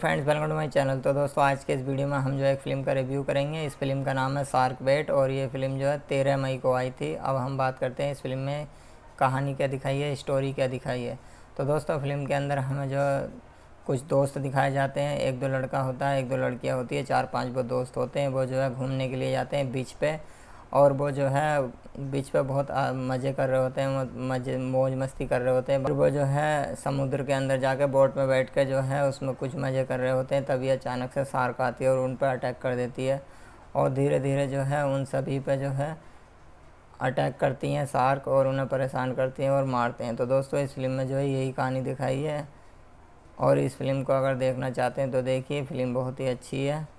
friends welcome to my channel तो दोस्तों आज के इस वीडियो में हम जो एक फ़िल्म का रिव्यू करेंगे इस फिल्म का नाम है सार्क बेट और ये फिल्म जो है तेरह मई को आई थी अब हम बात करते हैं इस फिल्म में कहानी क्या दिखाई है स्टोरी क्या दिखाई है तो दोस्तों फिल्म के अंदर हमें जो कुछ दोस्त दिखाए जाते हैं एक दो लड़का होता है एक दो लड़कियाँ होती है चार पाँच वो दोस्त होते हैं वो जो है घूमने के लिए जाते हैं बीच पर और वो जो है बीच पे बहुत मज़े कर रहे होते हैं मज़े मौज मस्ती कर रहे होते हैं और वो जो है समुद्र के अंदर जाके बोट में बैठ के जो है उसमें कुछ मज़े कर रहे होते हैं तभी अचानक से सार्क आती है और उन पर अटैक कर देती है और धीरे धीरे जो है उन सभी पे जो है अटैक करती हैं सार्क और उन्हें परेशान करती हैं और मारते हैं तो दोस्तों इस फिल्म में जो है यही कहानी दिखाई है और इस फिल्म को अगर देखना चाहते हैं तो देखिए फिल्म बहुत ही अच्छी है